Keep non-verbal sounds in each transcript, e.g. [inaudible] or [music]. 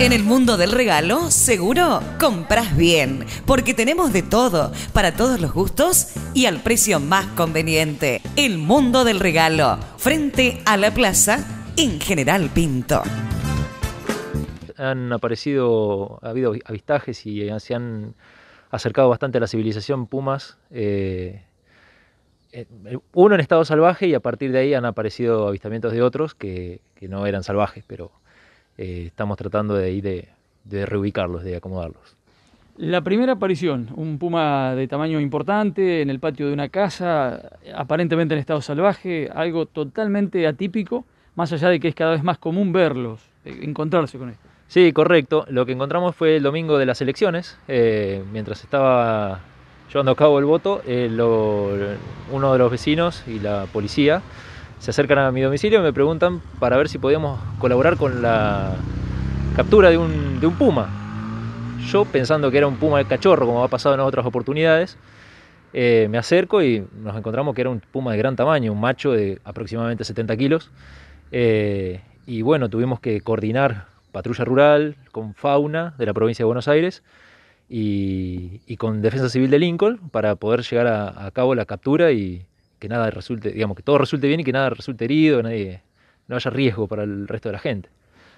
En el mundo del regalo, seguro, compras bien, porque tenemos de todo, para todos los gustos y al precio más conveniente. El mundo del regalo, frente a la plaza, en General Pinto. Han aparecido, ha habido avistajes y se han acercado bastante a la civilización pumas. Eh, eh, uno en estado salvaje y a partir de ahí han aparecido avistamientos de otros que no eran salvajes, pero eh, estamos tratando de, de reubicarlos, de acomodarlos. La primera aparición, un puma de tamaño importante en el patio de una casa, aparentemente en estado salvaje, algo totalmente atípico, más allá de que es cada vez más común verlos, eh, encontrarse con ellos. Sí, correcto. Lo que encontramos fue el domingo de las elecciones, eh, mientras estaba llevando a cabo el voto, uno de los vecinos y la policía se acercan a mi domicilio y me preguntan para ver si podíamos colaborar con la captura de un, puma. Yo pensando que era un puma de cachorro, como ha pasado en otras oportunidades, eh, me acerco y nos encontramos que era un puma de gran tamaño, un macho de aproximadamente 70 kilos. Eh, y bueno, tuvimos que coordinar patrulla rural con fauna de la provincia de Buenos Aires y, con defensa civil de Lincoln para poder llegar a, a cabo la captura y, que nada resulte, digamos, que todo resulte bien y que nada resulte herido, nadie, no haya riesgo para el resto de la gente.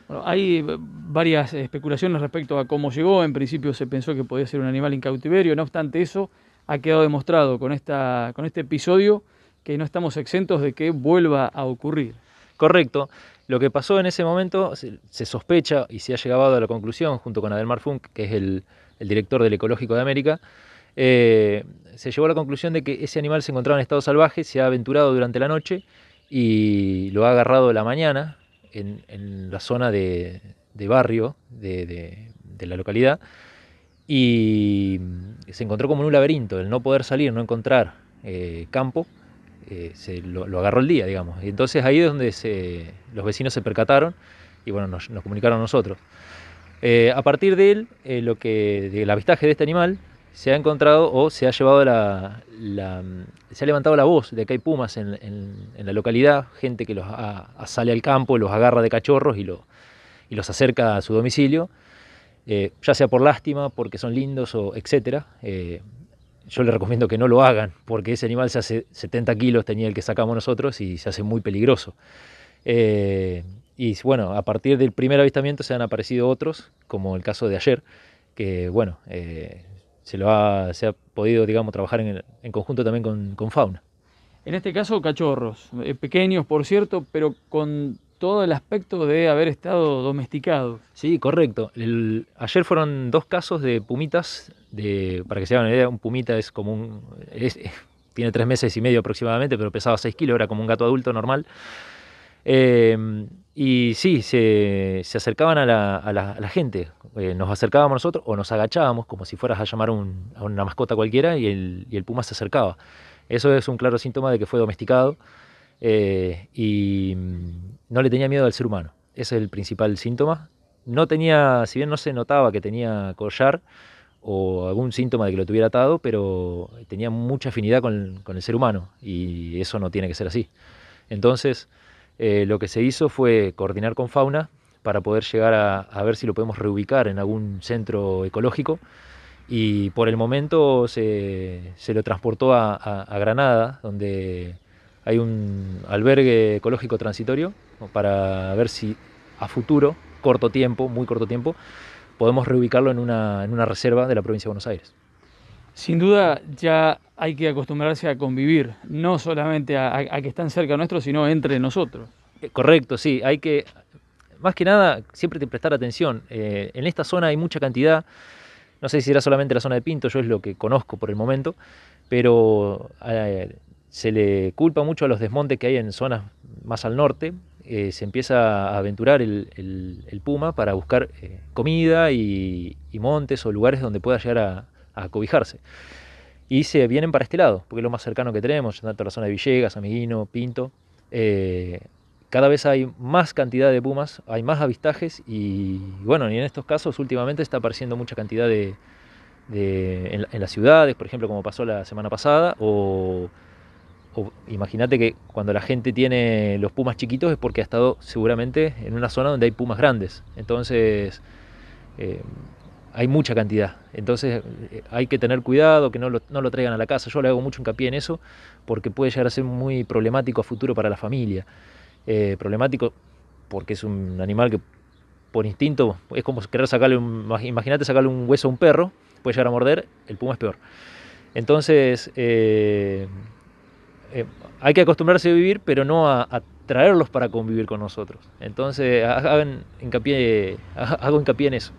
Bueno, hay eh, varias especulaciones respecto a cómo llegó. En principio se pensó que podía ser un animal en cautiverio. No obstante eso, ha quedado demostrado con, esta, con este episodio que no estamos exentos de que vuelva a ocurrir. Correcto. Lo que pasó en ese momento se, sospecha y se ha llegado a la conclusión, junto con Adelmar Funk, que es el, el director del Ecológico de América, eh, se llegó a la conclusión de que ese animal se encontraba en estado salvaje, se ha aventurado durante la noche y lo ha agarrado la mañana en, la zona de, barrio de, la localidad y se encontró como en un laberinto, el no poder salir, no encontrar eh, campo, eh, lo, agarró el día, digamos. Y entonces ahí es donde los vecinos se percataron y bueno, nos, comunicaron a nosotros. a partir de él, lo que, del avistaje de este animal, se ha encontrado o se ha llevado la, se ha levantado la voz de que hay pumas en, la localidad, gente que los sale al campo, los agarra de cachorros y, los acerca a su domicilio, eh, ya sea por lástima, porque son lindos o etcétera. Eh, yo les recomiendo que no lo hagan, porque ese animal se hace 70 kilos, tenía el que sacamos nosotros, y se hace muy peligroso. Eh, y bueno, a partir del primer avistamiento se han aparecido otros, como el caso de ayer, que bueno, se, lo ha, podido, digamos, trabajar en, conjunto también con, fauna. En este caso, cachorros, eh, pequeños por cierto, pero con todo el aspecto de haber estado domesticado. Sí, correcto. ayer fueron dos casos de pumitas, de, para que se hagan idea, un pumita es como un... [laughs] tiene tres meses y medio aproximadamente, pero pesaba 6 kilos, era como un gato adulto normal. Em, y sí, se, acercaban a la, gente. Eh, nos acercábamos nosotros o nos agachábamos como si fueras a llamar a una mascota cualquiera y el, puma se acercaba. Eso es un claro síntoma de que fue domesticado eh, y mm, no le tenía miedo al ser humano. Ese es el principal síntoma. No tenía, si bien no se notaba que tenía collar o algún síntoma de que lo tuviera atado, pero tenía mucha afinidad con, con el ser humano y eso no tiene que ser así. Entonces, eh, lo que se hizo fue coordinar con fauna para poder llegar a, ver si lo podemos reubicar en algún centro ecológico. Y por el momento se, se lo transportó a, Granada, donde hay un albergue ecológico transitorio, para ver si a futuro, corto tiempo, muy corto tiempo, podemos reubicarlo en una, en una reserva de la provincia de Buenos Aires. Sin duda ya hay que acostumbrarse a convivir, no solamente a, que están cerca nuestro, sino entre nosotros. Eh, correcto, sí, hay que, más que nada, siempre te prestar atención. Eh, en esta zona hay mucha cantidad, no sé si era solamente la zona de Pinto, yo es lo que conozco por el momento, pero eh, se le culpa mucho a los desmontes que hay en zonas más al norte, se empieza a aventurar el, puma para buscar comida y, y, montes o lugares donde pueda llegar a, a cobijarse. Y se vienen para este lado, porque es lo más cercano que tenemos, tanto la zona de Villegas, Amiguino, Pinto. Eh, cada vez hay más cantidad de pumas, hay más avistajes y bueno, y en estos casos últimamente está apareciendo mucha cantidad de, en, las ciudades, por ejemplo, como pasó la semana pasada, o, imagínate que cuando la gente tiene los pumas chiquitos es porque ha estado seguramente en una zona donde hay pumas grandes. Entonces, eh, hay mucha cantidad. Entonces eh, hay que tener cuidado que no lo, traigan a la casa. Yo le hago mucho hincapié en eso porque puede llegar a ser muy problemático a futuro para la familia. Eh, problemático porque es un animal que por instinto es como querer sacarle un, imagínate sacarle un hueso a un perro, puede llegar a morder, el puma es peor. Entonces eh, hay que acostumbrarse a vivir, pero no a, traerlos para convivir con nosotros. Entonces hago hincapié en eso.